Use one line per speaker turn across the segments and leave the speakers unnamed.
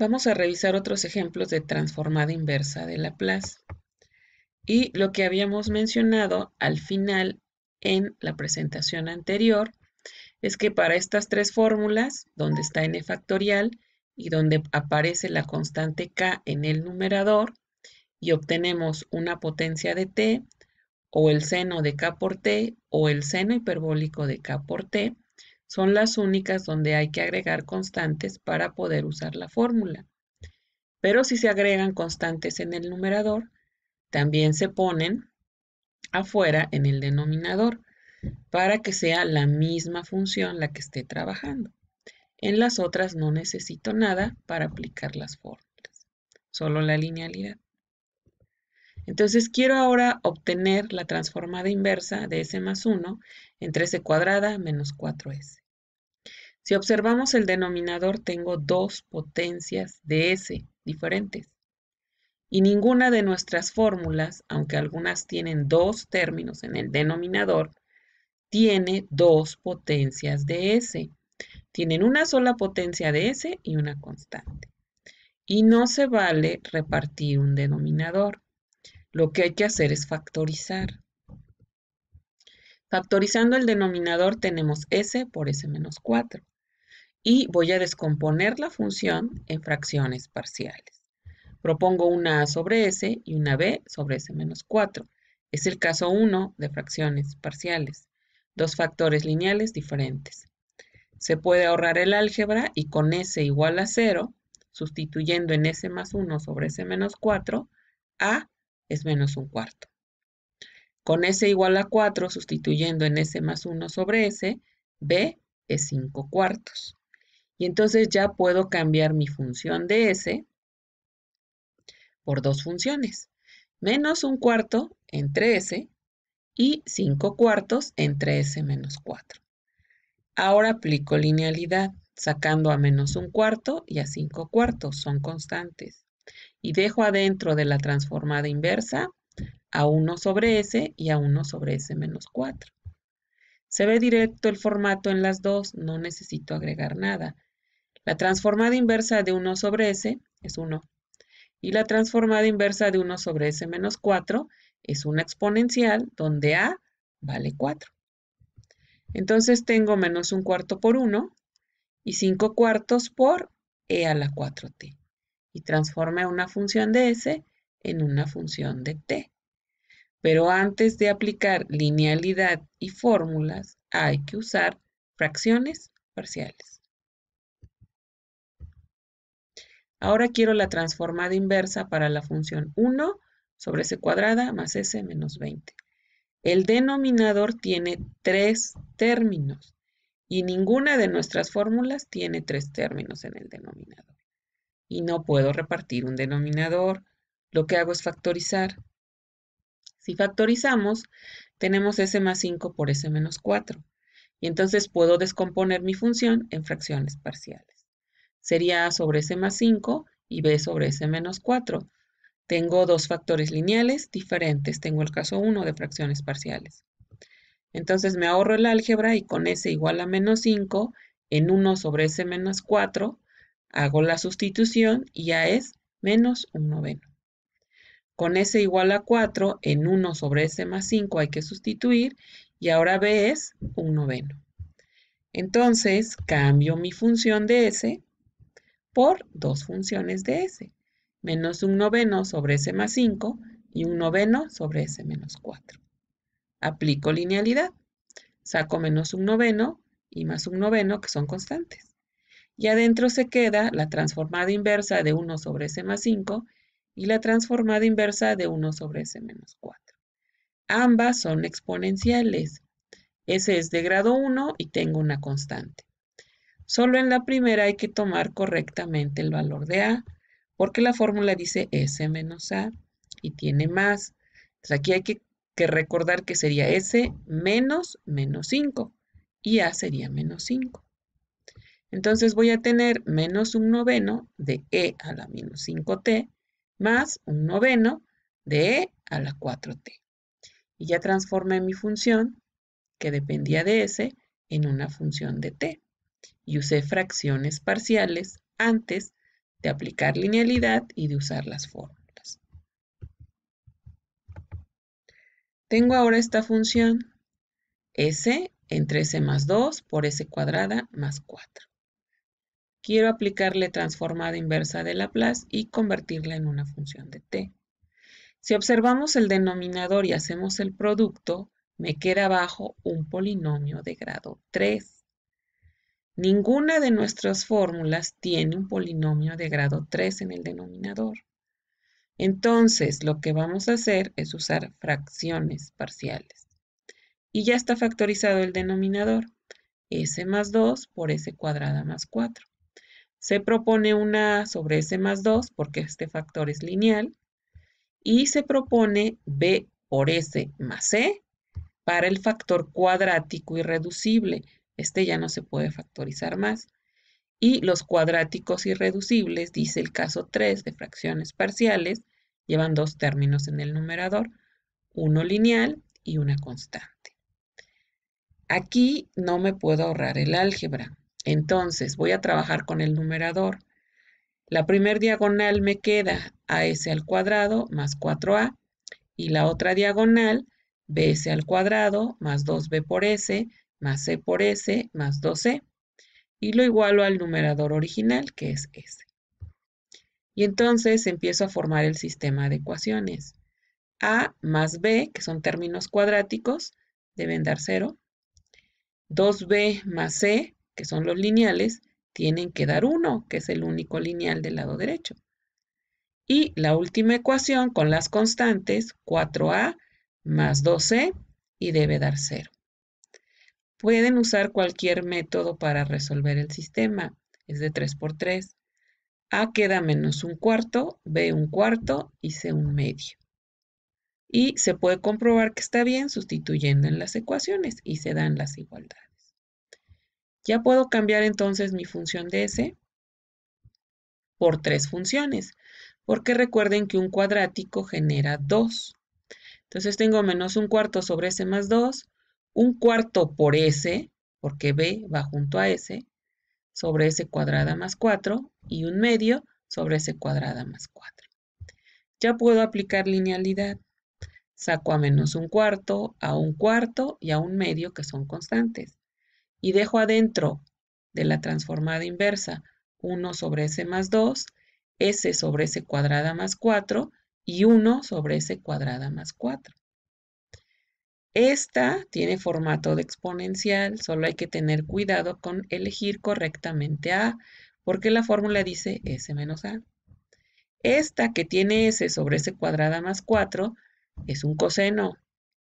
Vamos a revisar otros ejemplos de transformada inversa de Laplace y lo que habíamos mencionado al final en la presentación anterior es que para estas tres fórmulas, donde está n factorial y donde aparece la constante k en el numerador y obtenemos una potencia de t o el seno de k por t o el seno hiperbólico de k por t, son las únicas donde hay que agregar constantes para poder usar la fórmula. Pero si se agregan constantes en el numerador, también se ponen afuera en el denominador para que sea la misma función la que esté trabajando. En las otras no necesito nada para aplicar las fórmulas, solo la linealidad. Entonces quiero ahora obtener la transformada inversa de S más 1 entre S cuadrada menos 4S. Si observamos el denominador tengo dos potencias de S diferentes. Y ninguna de nuestras fórmulas, aunque algunas tienen dos términos en el denominador, tiene dos potencias de S. Tienen una sola potencia de S y una constante. Y no se vale repartir un denominador. Lo que hay que hacer es factorizar. Factorizando el denominador tenemos s por s menos 4 y voy a descomponer la función en fracciones parciales. Propongo una a sobre s y una b sobre s menos 4. Es el caso 1 de fracciones parciales, dos factores lineales diferentes. Se puede ahorrar el álgebra y con s igual a 0, sustituyendo en s más 1 sobre s menos 4 a es menos un cuarto. Con S igual a 4, sustituyendo en S más 1 sobre S, B es 5 cuartos. Y entonces ya puedo cambiar mi función de S por dos funciones. Menos un cuarto entre S y 5 cuartos entre S menos 4. Ahora aplico linealidad, sacando a menos un cuarto y a 5 cuartos, son constantes y dejo adentro de la transformada inversa a 1 sobre S y a 1 sobre S menos 4. Se ve directo el formato en las dos, no necesito agregar nada. La transformada inversa de 1 sobre S es 1. Y la transformada inversa de 1 sobre S menos 4 es una exponencial donde A vale 4. Entonces tengo menos 1 cuarto por 1 y 5 cuartos por E a la 4T y transforme una función de S en una función de T. Pero antes de aplicar linealidad y fórmulas, hay que usar fracciones parciales. Ahora quiero la transformada inversa para la función 1 sobre S cuadrada más S menos 20. El denominador tiene tres términos y ninguna de nuestras fórmulas tiene tres términos en el denominador y no puedo repartir un denominador. Lo que hago es factorizar. Si factorizamos, tenemos s más 5 por s menos 4. Y entonces puedo descomponer mi función en fracciones parciales. Sería a sobre s más 5 y b sobre s menos 4. Tengo dos factores lineales diferentes. Tengo el caso 1 de fracciones parciales. Entonces me ahorro el álgebra y con s igual a menos 5 en 1 sobre s menos 4 Hago la sustitución y ya es menos un noveno. Con S igual a 4, en 1 sobre S más 5 hay que sustituir y ahora B es un noveno. Entonces cambio mi función de S por dos funciones de S, menos un noveno sobre S más 5 y un noveno sobre S menos 4. Aplico linealidad, saco menos un noveno y más un noveno que son constantes y adentro se queda la transformada inversa de 1 sobre S más 5 y la transformada inversa de 1 sobre S menos 4. Ambas son exponenciales. S es de grado 1 y tengo una constante. Solo en la primera hay que tomar correctamente el valor de A, porque la fórmula dice S menos A y tiene más. Entonces aquí hay que, recordar que sería S menos menos 5 y A sería menos 5. Entonces voy a tener menos un noveno de e a la menos 5t más un noveno de e a la 4t. Y ya transformé mi función, que dependía de s, en una función de t. Y usé fracciones parciales antes de aplicar linealidad y de usar las fórmulas. Tengo ahora esta función s entre s más 2 por s cuadrada más 4. Quiero aplicarle transformada inversa de Laplace y convertirla en una función de t. Si observamos el denominador y hacemos el producto, me queda abajo un polinomio de grado 3. Ninguna de nuestras fórmulas tiene un polinomio de grado 3 en el denominador. Entonces, lo que vamos a hacer es usar fracciones parciales. Y ya está factorizado el denominador, s más 2 por s cuadrada más 4. Se propone una sobre S más 2 porque este factor es lineal y se propone B por S más C e para el factor cuadrático irreducible. Este ya no se puede factorizar más. Y los cuadráticos irreducibles, dice el caso 3 de fracciones parciales, llevan dos términos en el numerador, uno lineal y una constante. Aquí no me puedo ahorrar el álgebra. Entonces voy a trabajar con el numerador. La primer diagonal me queda AS al cuadrado más 4A y la otra diagonal BS al cuadrado más 2B por S más C por S más 2C y lo igualo al numerador original que es S. Y entonces empiezo a formar el sistema de ecuaciones. A más B, que son términos cuadráticos, deben dar cero. 2B más C, que son los lineales, tienen que dar 1, que es el único lineal del lado derecho. Y la última ecuación con las constantes, 4a más 2c, e, y debe dar 0. Pueden usar cualquier método para resolver el sistema. Es de 3 por 3. A queda menos 1 cuarto, B un cuarto y C un medio. Y se puede comprobar que está bien sustituyendo en las ecuaciones y se dan las igualdades. Ya puedo cambiar entonces mi función de S por tres funciones, porque recuerden que un cuadrático genera 2. Entonces tengo menos un cuarto sobre S más 2, un cuarto por S, porque B va junto a S, sobre S cuadrada más 4, y un medio sobre S cuadrada más 4. Ya puedo aplicar linealidad. Saco a menos un cuarto, a un cuarto y a un medio que son constantes y dejo adentro de la transformada inversa 1 sobre S más 2, S sobre S cuadrada más 4 y 1 sobre S cuadrada más 4. Esta tiene formato de exponencial, solo hay que tener cuidado con elegir correctamente A, porque la fórmula dice S menos A. Esta que tiene S sobre S cuadrada más 4 es un coseno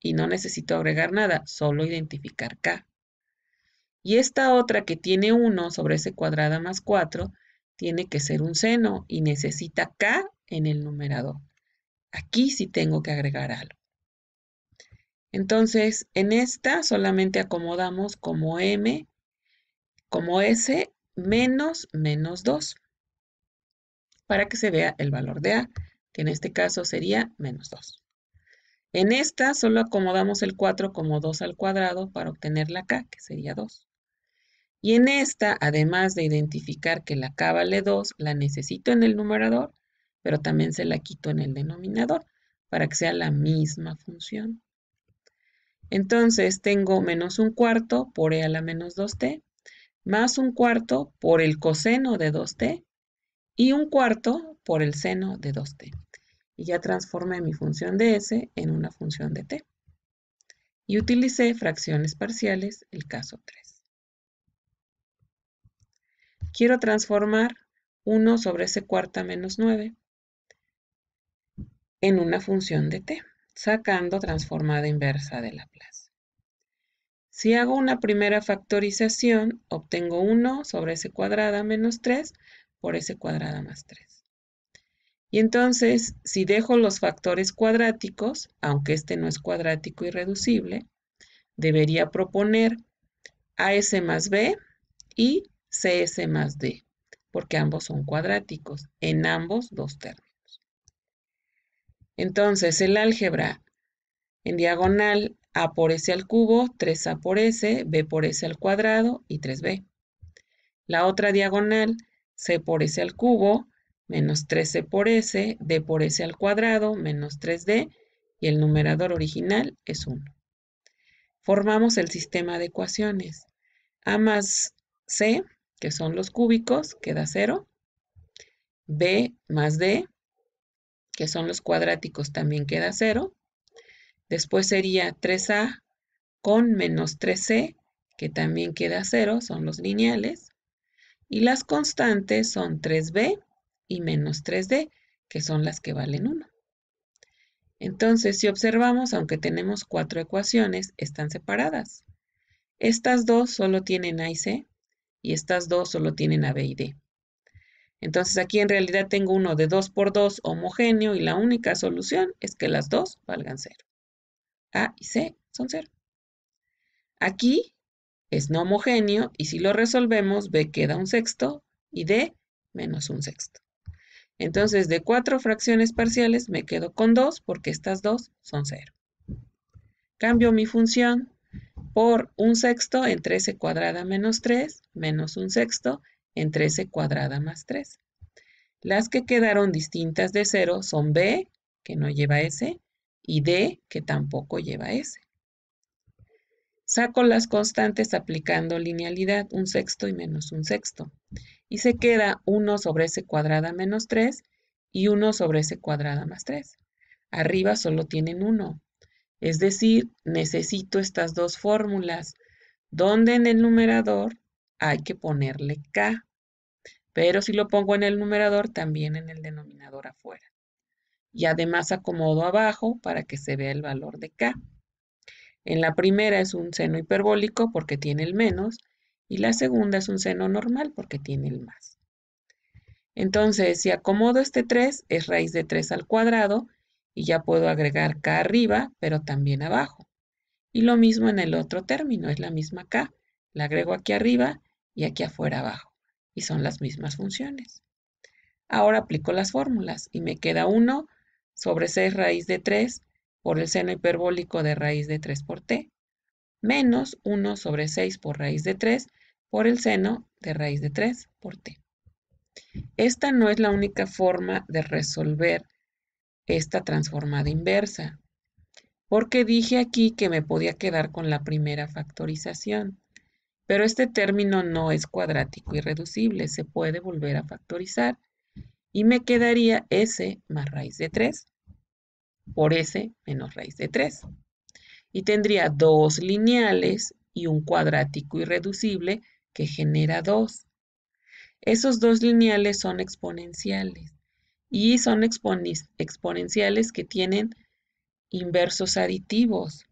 y no necesito agregar nada, solo identificar K. Y esta otra que tiene 1 sobre S cuadrada más 4 tiene que ser un seno y necesita K en el numerador. Aquí sí tengo que agregar algo. Entonces, en esta solamente acomodamos como M, como S, menos menos 2, para que se vea el valor de A, que en este caso sería menos 2. En esta solo acomodamos el 4 como 2 al cuadrado para obtener la K, que sería 2. Y en esta, además de identificar que la vale 2 la necesito en el numerador, pero también se la quito en el denominador para que sea la misma función. Entonces tengo menos un cuarto por e a la menos 2t, más un cuarto por el coseno de 2t y un cuarto por el seno de 2t. Y ya transformé mi función de s en una función de t. Y utilicé fracciones parciales, el caso 3. Quiero transformar 1 sobre s cuarta menos 9 en una función de t, sacando transformada inversa de Laplace. Si hago una primera factorización, obtengo 1 sobre s cuadrada menos 3 por s cuadrada más 3. Y entonces, si dejo los factores cuadráticos, aunque este no es cuadrático irreducible, debería proponer a s más b y CS más D, porque ambos son cuadráticos, en ambos dos términos. Entonces, el álgebra en diagonal A por S al cubo, 3A por S, B por S al cuadrado y 3B. La otra diagonal, C por S al cubo, menos 3C por S, D por S al cuadrado, menos 3D, y el numerador original es 1. Formamos el sistema de ecuaciones. A más C que son los cúbicos, queda 0. B más D, que son los cuadráticos, también queda cero, Después sería 3A con menos 3C, que también queda cero, son los lineales. Y las constantes son 3B y menos 3D, que son las que valen 1. Entonces, si observamos, aunque tenemos cuatro ecuaciones, están separadas. Estas dos solo tienen A y C, y estas dos solo tienen a B y D. Entonces aquí en realidad tengo uno de 2 por 2 homogéneo y la única solución es que las dos valgan 0. A y C son 0. Aquí es no homogéneo y si lo resolvemos B queda un sexto y D menos un sexto. Entonces de cuatro fracciones parciales me quedo con dos porque estas dos son 0. Cambio mi función por un sexto en 13 cuadrada menos 3, menos un sexto en 13 cuadrada más 3. Las que quedaron distintas de 0 son B, que no lleva S, y D, que tampoco lleva S. Saco las constantes aplicando linealidad, un sexto y menos un sexto. Y se queda 1 sobre S cuadrada menos 3 y 1 sobre S cuadrada más 3. Arriba solo tienen 1, es decir, necesito estas dos fórmulas, donde en el numerador hay que ponerle K, pero si lo pongo en el numerador, también en el denominador afuera. Y además acomodo abajo para que se vea el valor de K. En la primera es un seno hiperbólico porque tiene el menos, y la segunda es un seno normal porque tiene el más. Entonces, si acomodo este 3, es raíz de 3 al cuadrado, y ya puedo agregar K arriba, pero también abajo. Y lo mismo en el otro término, es la misma K. La agrego aquí arriba y aquí afuera abajo. Y son las mismas funciones. Ahora aplico las fórmulas y me queda 1 sobre 6 raíz de 3 por el seno hiperbólico de raíz de 3 por t, menos 1 sobre 6 por raíz de 3 por el seno de raíz de 3 por t. Esta no es la única forma de resolver esta transformada inversa, porque dije aquí que me podía quedar con la primera factorización. Pero este término no es cuadrático irreducible, se puede volver a factorizar. Y me quedaría s más raíz de 3 por s menos raíz de 3. Y tendría dos lineales y un cuadrático irreducible que genera 2. Esos dos lineales son exponenciales y son exponenciales que tienen inversos aditivos.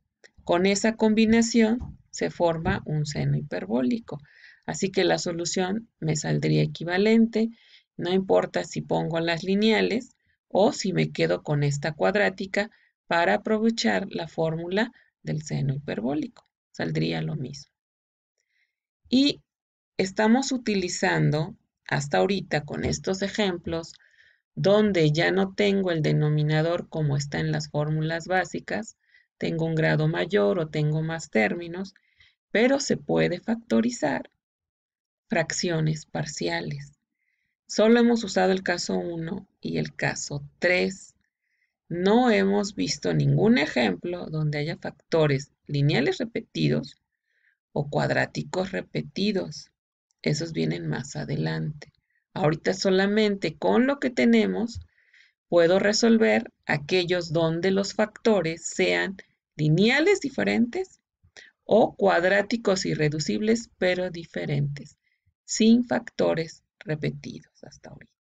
Con esa combinación se forma un seno hiperbólico. Así que la solución me saldría equivalente, no importa si pongo las lineales o si me quedo con esta cuadrática para aprovechar la fórmula del seno hiperbólico. Saldría lo mismo. Y estamos utilizando hasta ahorita con estos ejemplos donde ya no tengo el denominador como está en las fórmulas básicas, tengo un grado mayor o tengo más términos, pero se puede factorizar fracciones parciales. Solo hemos usado el caso 1 y el caso 3. No hemos visto ningún ejemplo donde haya factores lineales repetidos o cuadráticos repetidos. Esos vienen más adelante. Ahorita solamente con lo que tenemos puedo resolver aquellos donde los factores sean lineales diferentes o cuadráticos irreducibles pero diferentes, sin factores repetidos hasta ahorita.